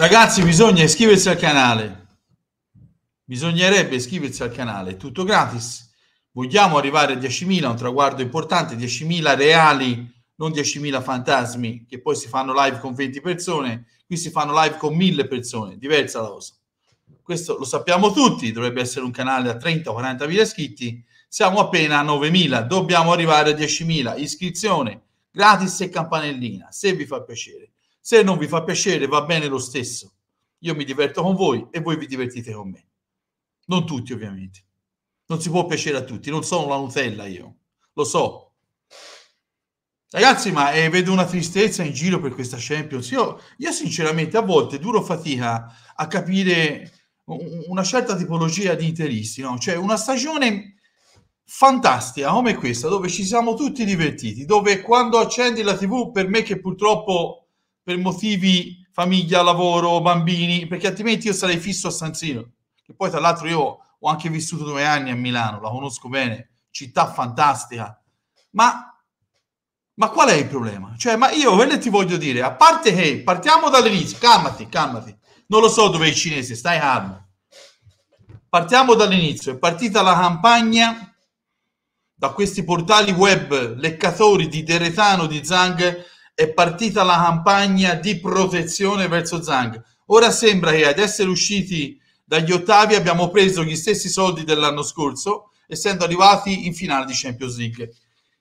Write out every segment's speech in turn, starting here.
Ragazzi, bisogna iscriversi al canale. Bisognerebbe iscriversi al canale, è tutto gratis. Vogliamo arrivare a 10.000, un traguardo importante, 10.000 reali, non 10.000 fantasmi che poi si fanno live con 20 persone, qui si fanno live con 1.000 persone, diversa la cosa. Questo lo sappiamo tutti, dovrebbe essere un canale a 30 o 40.000 iscritti, siamo appena a 9.000, dobbiamo arrivare a 10.000, iscrizione gratis e campanellina, se vi fa piacere se non vi fa piacere, va bene lo stesso. Io mi diverto con voi e voi vi divertite con me. Non tutti, ovviamente. Non si può piacere a tutti. Non sono la Nutella io. Lo so. Ragazzi, ma eh, vedo una tristezza in giro per questa Champions. Io, io sinceramente a volte duro fatica a capire una certa tipologia di interisti, no? Cioè una stagione fantastica come questa, dove ci siamo tutti divertiti, dove quando accendi la TV, per me che purtroppo per motivi famiglia, lavoro, bambini, perché altrimenti io sarei fisso a San Siro. E poi tra l'altro io ho anche vissuto due anni a Milano, la conosco bene, città fantastica. Ma, ma qual è il problema? Cioè, ma io quello ti voglio dire, a parte che partiamo dall'inizio, calmati, calmati. Non lo so dove è il cinese, stai calmo. Partiamo dall'inizio, è partita la campagna da questi portali web leccatori di Deretano, di Zang, è partita la campagna di protezione verso Zang. Ora sembra che ad essere usciti dagli ottavi abbiamo preso gli stessi soldi dell'anno scorso, essendo arrivati in finale di Champions League.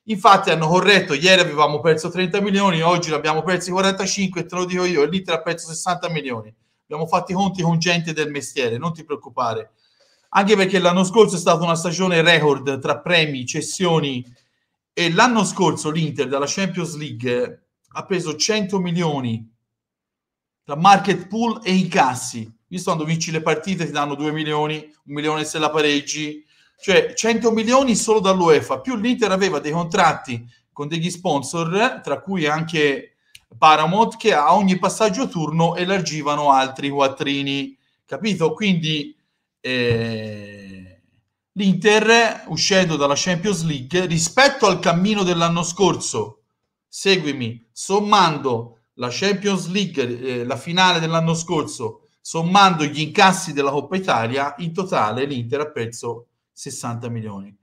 Infatti hanno corretto, ieri avevamo perso 30 milioni, oggi l'abbiamo abbiamo 45, te lo dico io, e l'Inter ha perso 60 milioni. Abbiamo fatto i conti con gente del mestiere, non ti preoccupare. Anche perché l'anno scorso è stata una stagione record tra premi, cessioni e l'anno scorso l'Inter dalla Champions League ha preso 100 milioni tra market pool e incassi. Visto quando vinci le partite ti danno 2 milioni, 1 milione se la pareggi, cioè 100 milioni solo dall'UEFA, più l'Inter aveva dei contratti con degli sponsor, tra cui anche Paramount, che a ogni passaggio turno elargivano altri quattrini, capito? Quindi eh, l'Inter, uscendo dalla Champions League, rispetto al cammino dell'anno scorso, seguimi, sommando la Champions League, eh, la finale dell'anno scorso, sommando gli incassi della Coppa Italia, in totale l'Inter ha perso 60 milioni.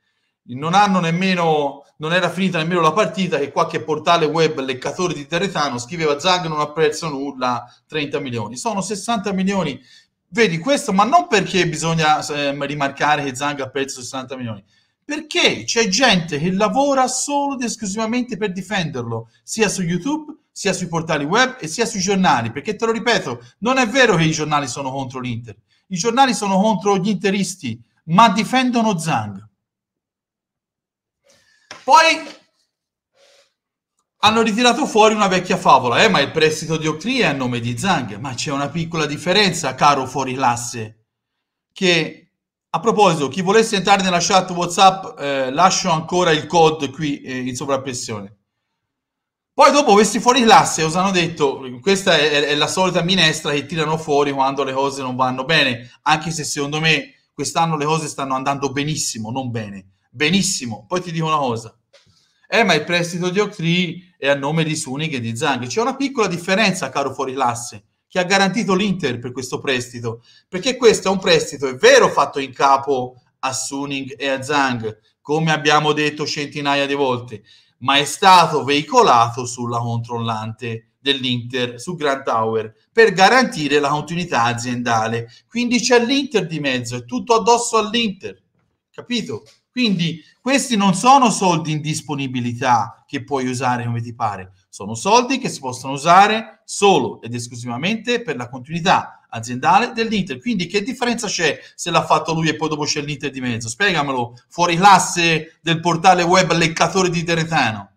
Non hanno nemmeno, non era finita nemmeno la partita che qualche portale web leccatore di Terretano scriveva Zag non ha perso nulla, 30 milioni. Sono 60 milioni Vedi questo, ma non perché bisogna eh, rimarcare che Zang ha perso 60 milioni, perché c'è gente che lavora solo ed esclusivamente per difenderlo, sia su YouTube, sia sui portali web e sia sui giornali, perché te lo ripeto, non è vero che i giornali sono contro l'Inter, i giornali sono contro gli interisti, ma difendono Zang. Poi hanno ritirato fuori una vecchia favola, eh, ma il prestito di Octri è a nome di Zang, ma c'è una piccola differenza, caro fuori classe, che a proposito, chi volesse entrare nella chat WhatsApp, eh, lascio ancora il code qui eh, in sovrappressione. Poi dopo questi fuori classe cosa hanno detto, questa è, è, la solita minestra che tirano fuori quando le cose non vanno bene, anche se secondo me quest'anno le cose stanno andando benissimo, non bene, benissimo. Poi ti dico una cosa, eh ma il prestito di Octree è a nome di Sunic e di Zang, c'è una piccola differenza caro fuori classe, che ha garantito l'Inter per questo prestito, perché questo è un prestito, è vero, fatto in capo a Suning e a Zhang, come abbiamo detto centinaia di volte, ma è stato veicolato sulla controllante dell'Inter su Grand Tower per garantire la continuità aziendale. Quindi c'è l'Inter di mezzo, è tutto addosso all'Inter, capito? Quindi questi non sono soldi in disponibilità che puoi usare come ti pare, sono soldi che si possono usare solo ed esclusivamente per la continuità aziendale dell'Inter. Quindi che differenza c'è se l'ha fatto lui e poi dopo c'è l'Inter di mezzo? Spiegamelo, fuori classe del portale web Leccatore di Teretano.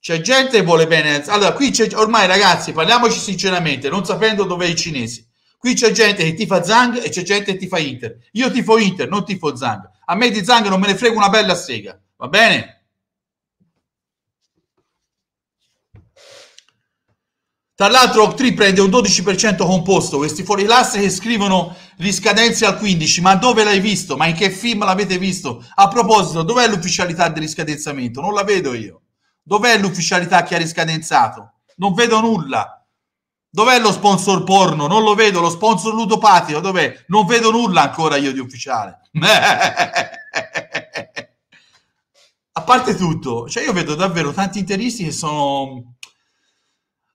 C'è gente che vuole bene. Allora, qui c'è ormai ragazzi, parliamoci sinceramente, non sapendo dove i cinesi. Qui c'è gente che tifa Zang e c'è gente che ti fa Inter. Io tifo Inter, non tifo Zang. A me di Zang non me ne frega una bella sega, va bene? Tra l'altro Octree prende un 12% composto, questi fuori classe che scrivono riscadenze al 15%, ma dove l'hai visto? Ma in che film l'avete visto? A proposito, dov'è l'ufficialità del riscadenzamento? Non la vedo io. Dov'è l'ufficialità che ha riscadenzato? Non vedo nulla. Dov'è lo sponsor porno? Non lo vedo. Lo sponsor ludopatico? Dov'è? Non vedo nulla ancora io di ufficiale. A parte tutto, cioè io vedo davvero tanti interisti che sono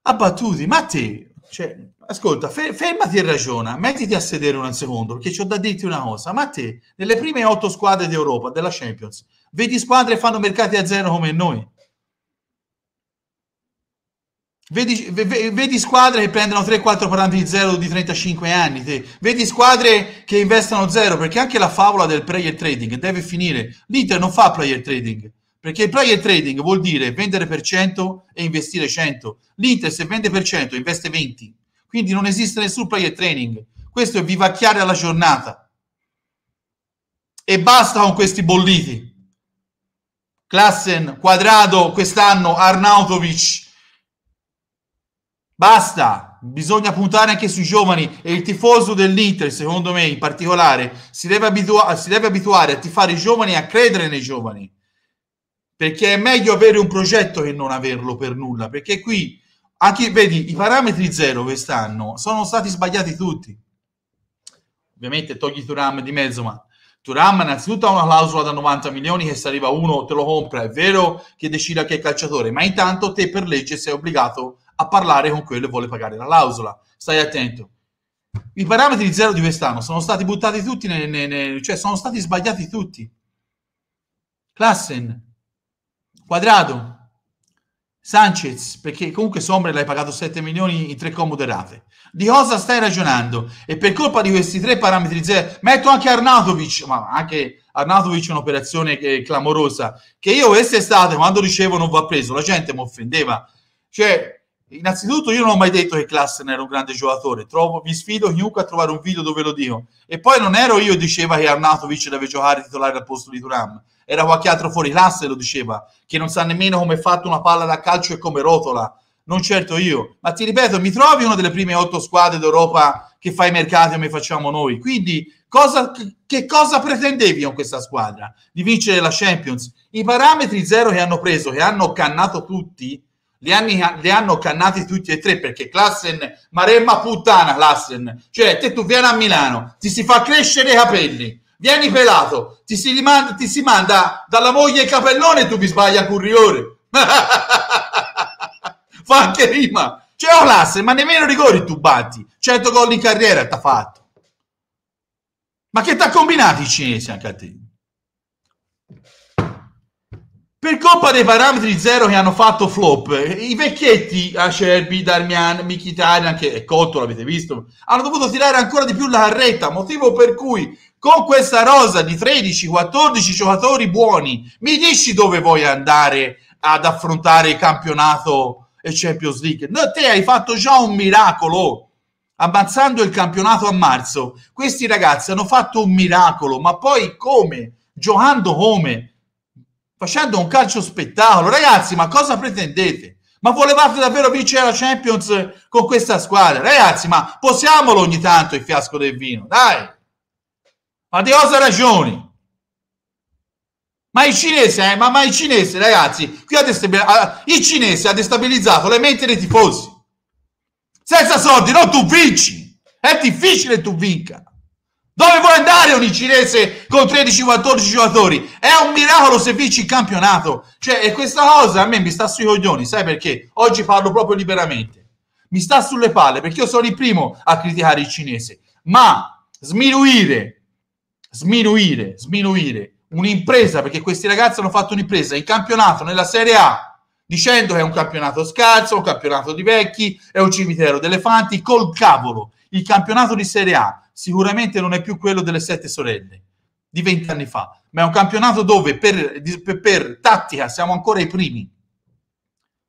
abbattuti. Ma te, cioè, ascolta, fe- fermati e ragiona, mettiti a sedere un secondo, perché ho da dirti una cosa. Ma te, nelle prime otto squadre d'Europa, della Champions, vedi squadre che fanno mercati a zero come noi? Vedi, vedi, squadre che prendono 3-4 parametri di zero di 35 anni, te. vedi squadre che investono zero, perché anche la favola del player trading deve finire. L'Inter non fa player trading, perché il player trading vuol dire vendere per 100 e investire 100. L'Inter se vende per 100 investe 20. Quindi non esiste nessun player trading. Questo è vivacchiare alla giornata. E basta con questi bolliti. Klassen, Quadrado, quest'anno Arnautovic. Basta, bisogna puntare anche sui giovani e il tifoso dell'Inter, secondo me in particolare, si deve, abitua- si deve abituare a tifare i giovani e a credere nei giovani perché è meglio avere un progetto che non averlo per nulla, perché qui, anche, vedi, i parametri zero quest'anno sono stati sbagliati tutti. Ovviamente togli Turam di mezzo, ma Turam innanzitutto ha una clausola da 90 milioni che se arriva uno te lo compra, è vero che decida che è calciatore, ma intanto te per legge sei obbligato a parlare con quello che vuole pagare la clausola. Stai attento. I parametri zero di quest'anno sono stati buttati tutti, ne, ne, ne, cioè sono stati sbagliati tutti. Klassen, Quadrato, Sanchez, perché comunque Sommer l'hai pagato 7 milioni in tre comode rate. Di cosa stai ragionando? E per colpa di questi tre parametri zero, metto anche Arnautovic, ma anche Arnautovic è un'operazione che è clamorosa, che io quest'estate quando dicevo non va preso, la gente mi offendeva. Cioè, innanzitutto io non ho mai detto che Klassen era un grande giocatore, Trovo, mi sfido chiunque a trovare un video dove lo dico. E poi non ero io che diceva che Arnautovic deve giocare titolare al posto di Turam era qualche altro fuori classe, lo diceva, che non sa nemmeno come è fatta una palla da calcio e come rotola, non certo io. Ma ti ripeto, mi trovi una delle prime otto squadre d'Europa che fa i mercati come facciamo noi. Quindi, cosa, che cosa pretendevi con questa squadra? Di vincere la Champions? I parametri zero che hanno preso, che hanno cannato tutti, li, anni, li hanno cannati tutti e tre perché Klassen, maremma puttana Klassen, cioè te tu vieni a Milano, ti si fa crescere i capelli, Vieni pelato, ti si, rimanda, ti si manda dalla moglie il capellone e tu vi sbaglia Curriore. Fa anche rima. Cioè, Olasse, ma nemmeno rigori tu batti. 100 gol in carriera ti ha fatto. Ma che ti ha combinato i cinesi anche a te? per colpa dei parametri zero che hanno fatto flop, i vecchietti Acerbi, Darmian, Michitarian anche e Cotto l'avete visto, hanno dovuto tirare ancora di più la carretta, motivo per cui con questa rosa di 13-14 giocatori buoni, mi dici dove vuoi andare ad affrontare il campionato e Champions League? No, te hai fatto già un miracolo ammazzando il campionato a marzo. Questi ragazzi hanno fatto un miracolo, ma poi come? Giocando come? facendo un calcio spettacolo. Ragazzi, ma cosa pretendete? Ma volevate davvero vincere la Champions con questa squadra? Ragazzi, ma possiamolo ogni tanto il fiasco del vino, dai! Ma di cosa ragioni? Ma i cinesi, eh? ma, ma i cinesi, ragazzi, qui ha destabilizzato, ah, cinesi ha destabilizzato le menti dei tifosi. Senza soldi, no, tu vinci. È difficile tu vinca. Dove vuoi andare un cinese con 13-14 giocatori? È un miracolo se vinci il campionato. Cioè, e questa cosa a me mi sta sui coglioni, sai perché? Oggi parlo proprio liberamente. Mi sta sulle palle perché io sono il primo a criticare il cinese. Ma sminuire, sminuire, sminuire un'impresa, perché questi ragazzi hanno fatto un'impresa in campionato, nella Serie A, dicendo che è un campionato scarso, un campionato di vecchi, è un cimitero d'elefanti, col cavolo, il campionato di Serie A sicuramente non è più quello delle sette sorelle di vent'anni fa, ma è un campionato dove per, per, per tattica siamo ancora i primi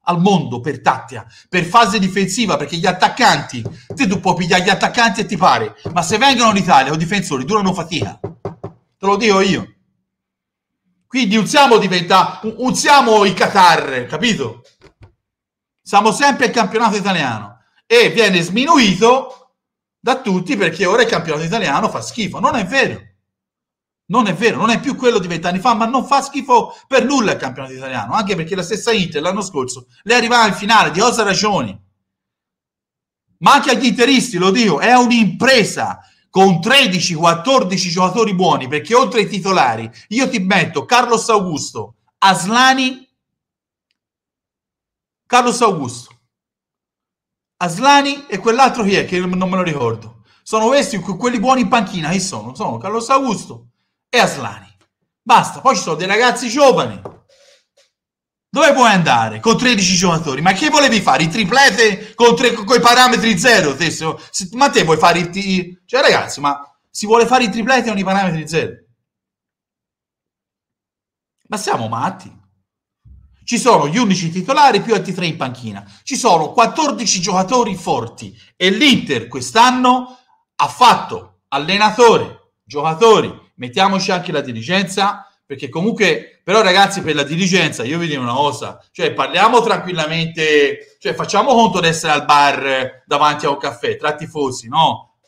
al mondo per tattica, per fase difensiva, perché gli attaccanti, te tu puoi pigliare gli attaccanti e ti pare, ma se vengono in Italia o difensori durano fatica, te lo dico io. Quindi usiamo diventa, usiamo il Qatar, capito? Siamo sempre il campionato italiano e viene sminuito da tutti perché ora il campionato italiano fa schifo. Non è vero. Non è vero, non è più quello di vent'anni fa, ma non fa schifo per nulla il campionato italiano, anche perché la stessa Inter l'anno scorso le arrivava in finale di osa ragioni. Ma anche agli interisti, lo dico, è un'impresa con 13-14 giocatori buoni, perché oltre ai titolari io ti metto Carlos Augusto, Aslani, Carlos Augusto, Aslani e quell'altro chi è che non me lo ricordo. Sono questi, quelli buoni in panchina, chi sono? Sono Carlos Augusto e Aslani. Basta, poi ci sono dei ragazzi giovani. Dove puoi andare con 13 giocatori? Ma che volevi fare? I triplete con, tre, con i parametri zero? Te, se, ma te vuoi fare i... Cioè ragazzi, ma si vuole fare i triplete con i parametri zero? Ma siamo matti. Ci sono gli 11 titolari più altri 3 in panchina. Ci sono 14 giocatori forti e l'Inter quest'anno ha fatto allenatore, giocatori, mettiamoci anche la dirigenza, perché comunque, però ragazzi, per la dirigenza, io vi dico una cosa, cioè parliamo tranquillamente, cioè facciamo conto di essere al bar eh, davanti a un caffè, tra tifosi, no?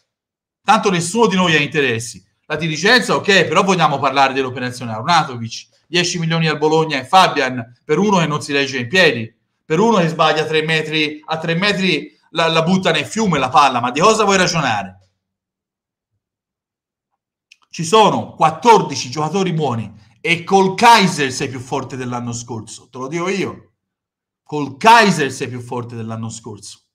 Tanto nessuno di noi ha interessi. La dirigenza, ok, però vogliamo parlare dell'operazione Arnatovic 10 milioni al Bologna e Fabian, per uno che non si legge in piedi, per uno che sbaglia 3 metri, a tre metri la, la butta nel fiume la palla, ma di cosa vuoi ragionare? Ci sono 14 giocatori buoni e col Kaiser sei più forte dell'anno scorso, te lo dico io. Col Kaiser sei più forte dell'anno scorso.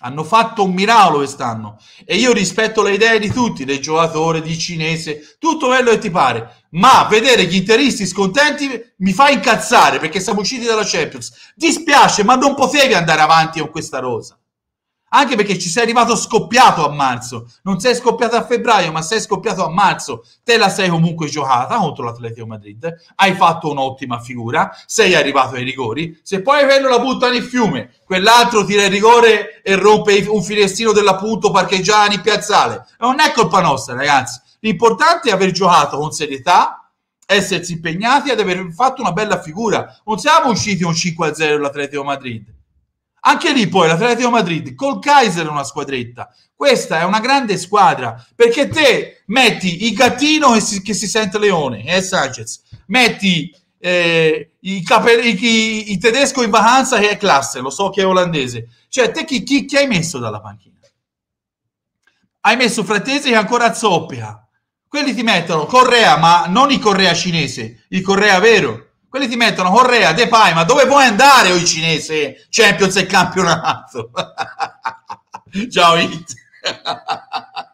Hanno fatto un miracolo quest'anno e io rispetto le idee di tutti, del giocatore, di cinese, tutto quello che ti pare, ma vedere gli interisti scontenti mi fa incazzare perché siamo usciti dalla Champions. Dispiace, ma non potevi andare avanti con questa rosa. Anche perché ci sei arrivato scoppiato a marzo. Non sei scoppiato a febbraio, ma sei scoppiato a marzo. Te la sei comunque giocata contro l'Atletico Madrid. Hai fatto un'ottima figura. Sei arrivato ai rigori. Se poi quello la butta nel fiume, quell'altro tira il rigore e rompe un finestrino dell'appunto parcheggiano in piazzale. Non è colpa nostra, ragazzi. L'importante è aver giocato con serietà, essersi impegnati ad aver fatto una bella figura. Non siamo usciti un 5-0 l'Atletico Madrid. Anche lì poi l'Atletico Madrid col Kaiser è una squadretta. Questa è una grande squadra perché te metti Igatino che si, che si sente leone, che eh, è Sanchez, metti eh, i, caper, i, i, tedesco in vacanza che è classe, lo so che è olandese. Cioè te chi, chi, chi hai messo dalla panchina? Hai messo Frattesi che ancora zoppia. Quelli ti mettono Correa, ma non il Correa cinese, il Correa vero quelli ti mettono Correa, De Pai, ma dove vuoi andare o oh, cinese? Champions e campionato. Ciao It.